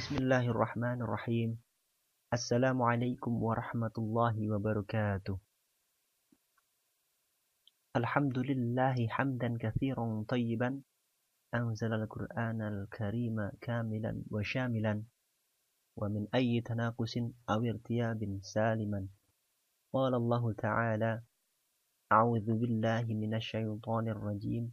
بسم الله الرحمن الرحيم السلام عليكم ورحمة الله وبركاته الحمد لله حمدا كثيرا طيبا أنزل القرآن الكريم كاملا وشاملا ومن أي تناقص أو ارتياب سالما قال الله تعالى أعوذ بالله من الشيطان الرجيم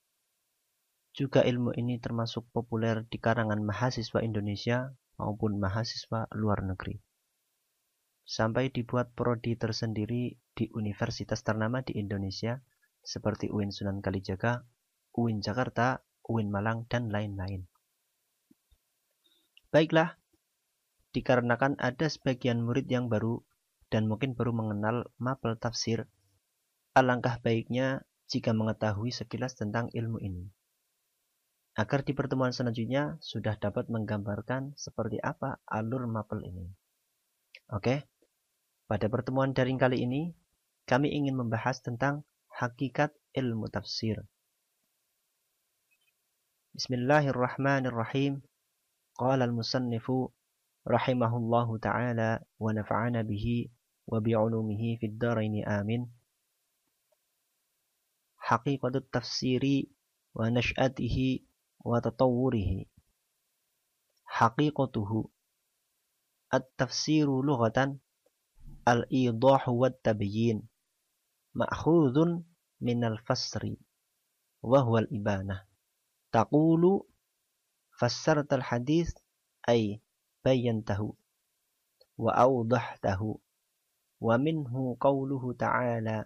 Juga ilmu ini termasuk populer di karangan mahasiswa Indonesia maupun mahasiswa luar negeri. Sampai dibuat prodi tersendiri di universitas ternama di Indonesia seperti UIN Sunan Kalijaga, UIN Jakarta, UIN Malang, dan lain-lain. Baiklah, dikarenakan ada sebagian murid yang baru dan mungkin baru mengenal mapel tafsir, alangkah baiknya jika mengetahui sekilas tentang ilmu ini agar di pertemuan selanjutnya sudah dapat menggambarkan seperti apa alur mapel ini. Oke, pada pertemuan daring kali ini, kami ingin membahas tentang hakikat ilmu tafsir. Bismillahirrahmanirrahim. Qala al-musannifu rahimahullahu ta'ala wa nafa'ana bihi wa bi'ulumihi fid daraini amin. Haqiqatut tafsiri wa nash'atihi وتطوره حقيقته التفسير لغة الإيضاح والتبيين مأخوذ من الفسر وهو الإبانة تقول فسرت الحديث أي بينته وأوضحته ومنه قوله تعالى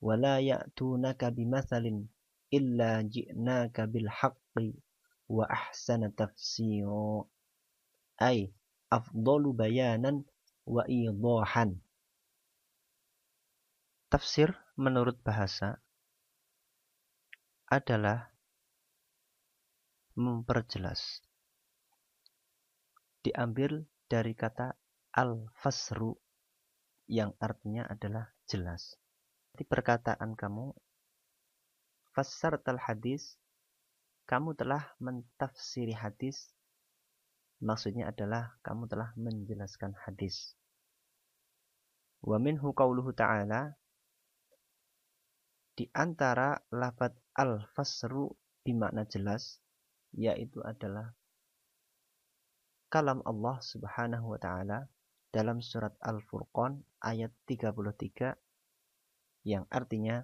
ولا يأتونك بمثل illa ji'naka bil haqqi wa ahsana tafsiru ay afdalu bayanan wa idahan tafsir menurut bahasa adalah memperjelas diambil dari kata al-fasru yang artinya adalah jelas. Jadi perkataan kamu fassartal hadis, kamu telah mentafsiri hadis, maksudnya adalah kamu telah menjelaskan hadis. Wa minhu qauluhu ta'ala, di antara lafaz al-fasru di makna jelas, yaitu adalah kalam Allah subhanahu wa ta'ala dalam surat Al-Furqan ayat 33 yang artinya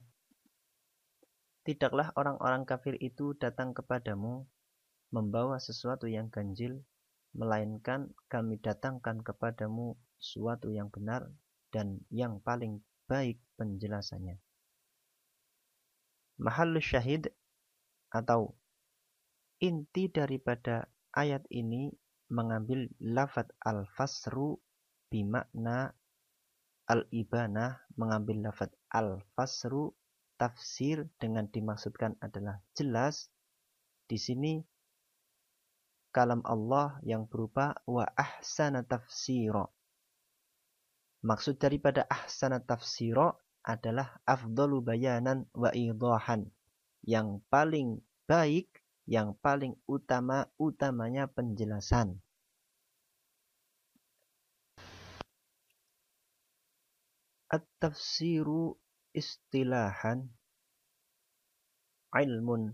Tidaklah orang-orang kafir itu datang kepadamu membawa sesuatu yang ganjil, melainkan kami datangkan kepadamu suatu yang benar dan yang paling baik penjelasannya. Mahal syahid atau inti daripada ayat ini mengambil lafat al-fasru bimakna al ibana mengambil lafat al-fasru tafsir dengan dimaksudkan adalah jelas di sini kalam Allah yang berupa wa ahsana tafsiro. Maksud daripada ahsana tafsiro adalah afdalu bayanan wa idohan. Yang paling baik, yang paling utama, utamanya penjelasan. At-tafsiru istilahan ilmun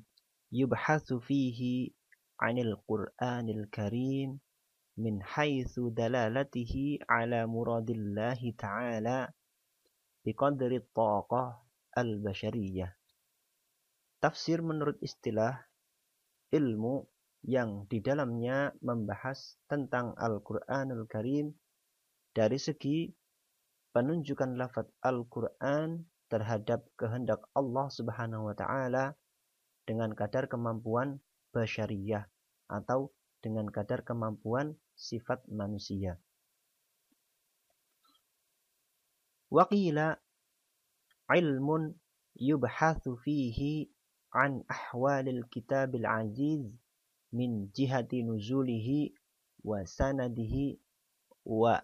yubhasu fihi 'anil Qur'anil Karim min haitsu dalalatihi 'ala muradillahi ta'ala biqadri taqah al-bashariyah. Tafsir menurut istilah ilmu yang di dalamnya membahas tentang Al-Qur'anul Karim dari segi penunjukan lafaz Al-Qur'an terhadap kehendak Allah Subhanahu wa taala dengan kadar kemampuan basyariah atau dengan kadar kemampuan sifat manusia. Waqila ilmun yubhathu fihi an ahwalil kitabil aziz min jihati nuzulihi wa sanadihi wa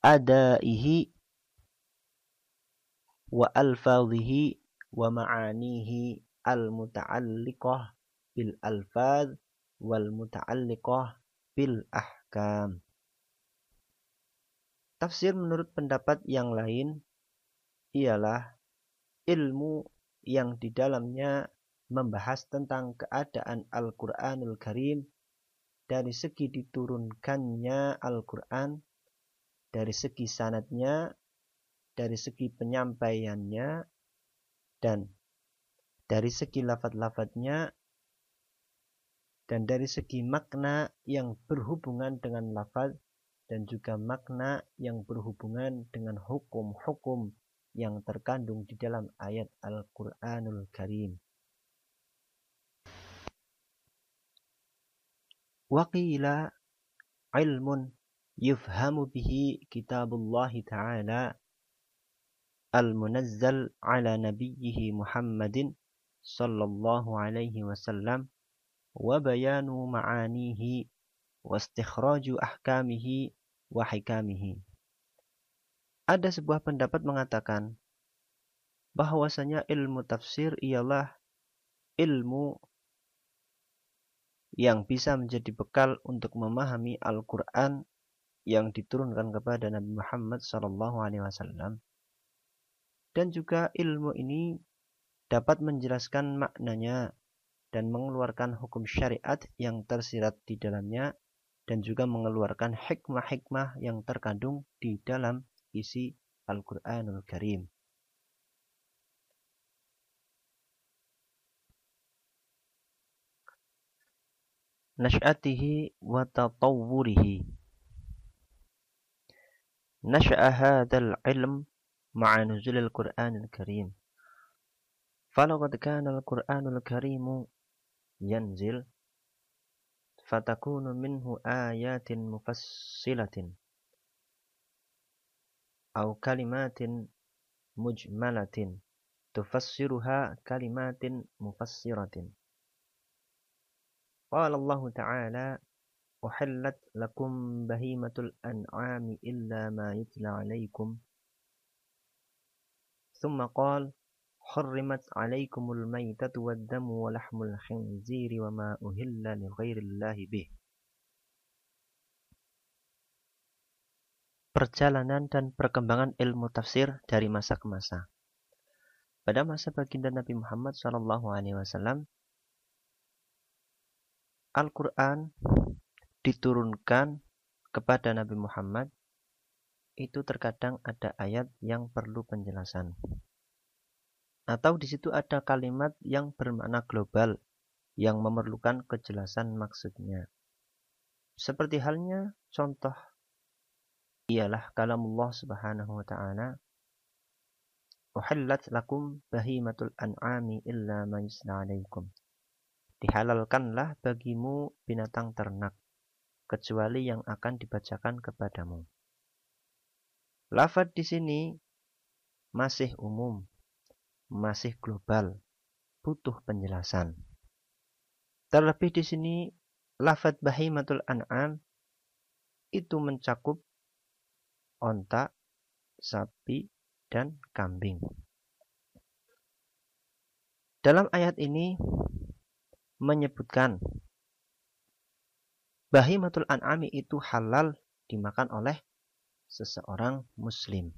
adaihi wa alfadhihi wa ma'anihi al-muta'alliqah bil Tafsir menurut pendapat yang lain ialah ilmu yang di dalamnya membahas tentang keadaan Al-Qur'anul Karim dari segi diturunkannya Al-Qur'an, dari segi sanatnya, dari segi penyampaiannya dan dari segi lafat-lafatnya dan dari segi makna yang berhubungan dengan lafat dan juga makna yang berhubungan dengan hukum-hukum yang terkandung di dalam ayat Al-Quranul Karim. Waqila ilmun yufhamu bihi kitabullahi ta'ala al-munazzal ala محمد Muhammadin sallallahu alaihi wasallam wa bayanu ma'anihi wa istikhraju ahkamihi wa hikamihi. Ada sebuah pendapat mengatakan bahwasanya ilmu tafsir ialah ilmu yang bisa menjadi bekal untuk memahami Al-Quran yang diturunkan kepada Nabi Muhammad sallallahu alaihi wasallam dan juga ilmu ini dapat menjelaskan maknanya dan mengeluarkan hukum syariat yang tersirat di dalamnya dan juga mengeluarkan hikmah-hikmah yang terkandung di dalam isi Al-Qur'anul Karim. Nash'atihi wa tatawwurihi. Nash'a hadzal ilm مع نزول القرآن الكريم فلقد كان القرآن الكريم ينزل فتكون منه آيات مفصلة أو كلمات مجملة تفسرها كلمات مفسرة قال الله تعالى أحلت لكم بهيمة الأنعام إلا ما يتلى عليكم ثم قال حرمت عليكم الميتة والدم ولحم الخنزير وما أهل لغير الله به Perjalanan dan perkembangan ilmu tafsir dari masa ke masa. Pada masa baginda Nabi Muhammad Shallallahu Alaihi Wasallam, Al-Quran diturunkan kepada Nabi Muhammad itu terkadang ada ayat yang perlu penjelasan. Atau di situ ada kalimat yang bermakna global yang memerlukan kejelasan maksudnya. Seperti halnya contoh ialah kalamullah Subhanahu wa taala Uhillat lakum bahimatul an'ami illa ma yusna Dihalalkanlah bagimu binatang ternak, kecuali yang akan dibacakan kepadamu. Lafat di sini masih umum, masih global, butuh penjelasan. Terlebih di sini lafat bahimatul an'am itu mencakup ontak, sapi, dan kambing. Dalam ayat ini menyebutkan bahimatul an'ami itu halal dimakan oleh seseorang muslim.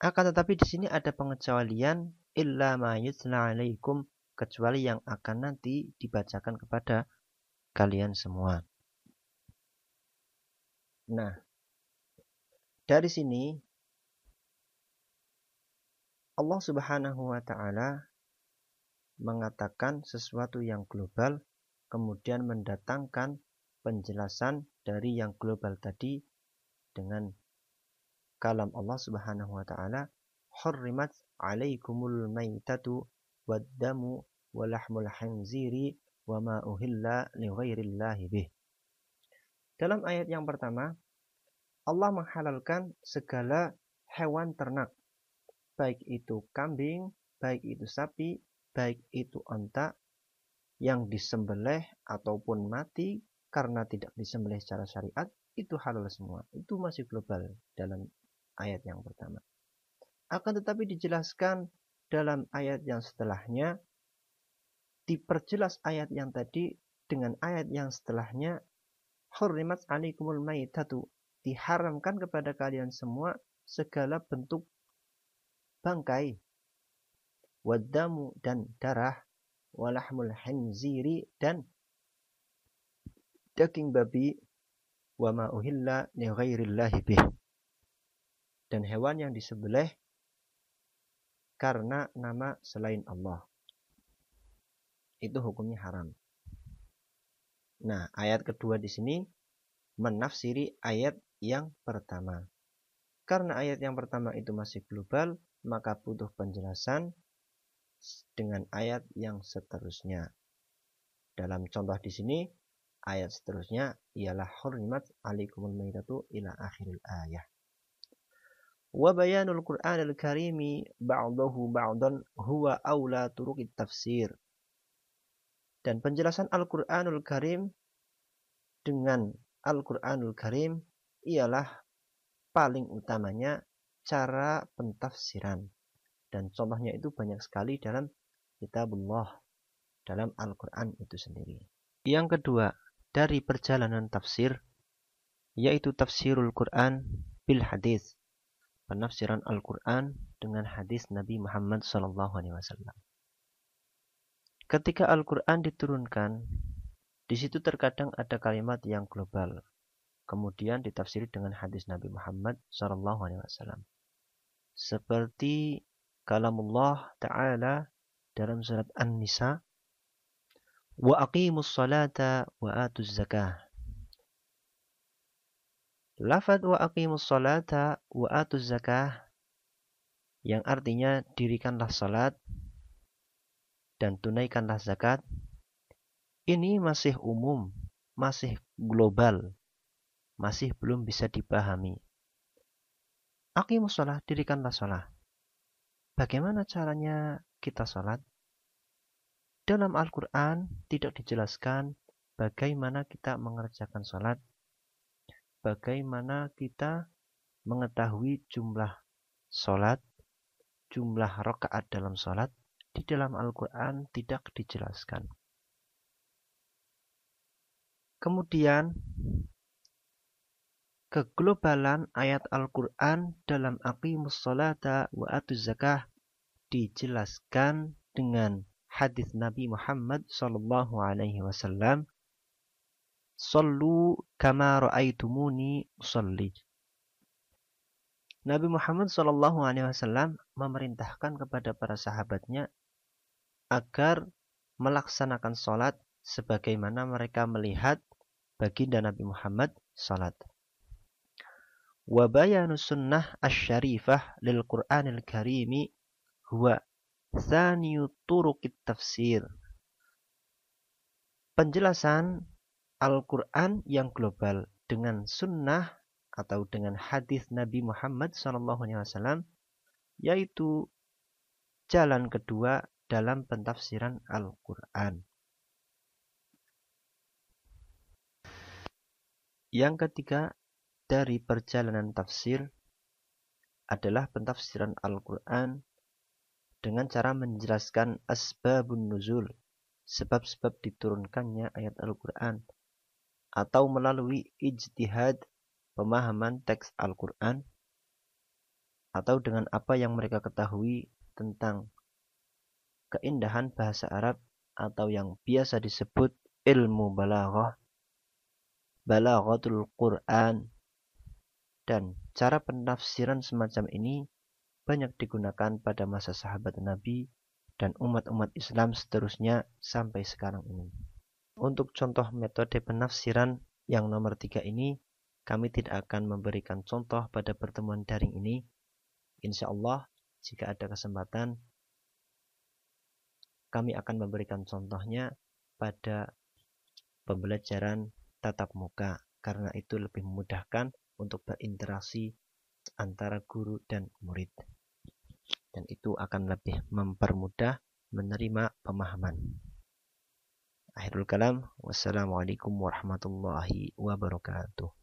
Akan tetapi di sini ada pengecualian illa ma alaikum kecuali yang akan nanti dibacakan kepada kalian semua. Nah, dari sini Allah Subhanahu wa taala mengatakan sesuatu yang global kemudian mendatangkan penjelasan dari yang global tadi dengan kalam Allah Subhanahu wa taala hurrimat alaikumul maitatu waddamu walahmul khinziri wama uhilla li bih. Dalam ayat yang pertama, Allah menghalalkan segala hewan ternak, baik itu kambing, baik itu sapi, baik itu onta yang disembelih ataupun mati karena tidak disembelih secara syariat itu halal semua. Itu masih global dalam ayat yang pertama. Akan tetapi dijelaskan dalam ayat yang setelahnya, diperjelas ayat yang tadi dengan ayat yang setelahnya, Hurrimat alaikumul maitatu, diharamkan kepada kalian semua segala bentuk bangkai, wadamu dan darah, walahmul hanziri dan daging babi wa ma uhilla li bih. Dan hewan yang disembelih karena nama selain Allah. Itu hukumnya haram. Nah, ayat kedua di sini menafsiri ayat yang pertama. Karena ayat yang pertama itu masih global, maka butuh penjelasan dengan ayat yang seterusnya. Dalam contoh di sini, ayat seterusnya ialah hurrimat alaikumul maitatu ila akhiril ayah. Wa bayanul Qur'an al-karimi ba'dahu ba'dan huwa aula turuqit tafsir. Dan penjelasan Al-Qur'anul Karim dengan Al-Qur'anul Karim ialah paling utamanya cara pentafsiran. Dan contohnya itu banyak sekali dalam kitabullah, dalam Al-Quran itu sendiri. Yang kedua, dari perjalanan tafsir, yaitu tafsirul Quran bil hadis, penafsiran Al-Quran dengan hadis Nabi Muhammad SAW. Ketika Al-Quran diturunkan, di situ terkadang ada kalimat yang global, kemudian ditafsir dengan hadis Nabi Muhammad SAW. Seperti kalamullah Ta'ala dalam surat An-Nisa wa aqimus salata wa atuz zakah. Lafaz wa aqimus salata wa atuz zakah yang artinya dirikanlah salat dan tunaikanlah zakat ini masih umum, masih global, masih belum bisa dipahami. Aqimus salah, dirikanlah salat. Bagaimana caranya kita salat? Dalam Al-Quran tidak dijelaskan bagaimana kita mengerjakan sholat, bagaimana kita mengetahui jumlah sholat, jumlah rokaat dalam sholat, di dalam Al-Quran tidak dijelaskan. Kemudian, keglobalan ayat Al-Quran dalam aqimus salata wa atuz zakah dijelaskan dengan hadis Nabi Muhammad sallallahu alaihi wasallam Sallu kama ra'aitumuni usalli. Nabi Muhammad sallallahu alaihi wasallam memerintahkan kepada para sahabatnya agar melaksanakan salat sebagaimana mereka melihat baginda Nabi Muhammad salat Wa bayanu sunnah asy-syarifah lil Qur'anil Karimi huwa ثاني طرق penjelasan Al-Quran yang global dengan sunnah atau dengan hadis Nabi Muhammad SAW yaitu jalan kedua dalam pentafsiran Al-Quran. Yang ketiga dari perjalanan tafsir adalah pentafsiran Al-Quran dengan cara menjelaskan asbabun nuzul, sebab-sebab diturunkannya ayat Al-Quran, atau melalui ijtihad pemahaman teks Al-Quran, atau dengan apa yang mereka ketahui tentang keindahan bahasa Arab atau yang biasa disebut ilmu balaghah, balaghatul Quran, dan cara penafsiran semacam ini banyak digunakan pada masa sahabat Nabi dan umat-umat Islam seterusnya sampai sekarang ini. Untuk contoh metode penafsiran yang nomor tiga ini, kami tidak akan memberikan contoh pada pertemuan daring ini. Insya Allah, jika ada kesempatan, kami akan memberikan contohnya pada pembelajaran tatap muka karena itu lebih memudahkan untuk berinteraksi antara guru dan murid dan itu akan lebih mempermudah menerima pemahaman. Akhirul kalam, wassalamualaikum warahmatullahi wabarakatuh.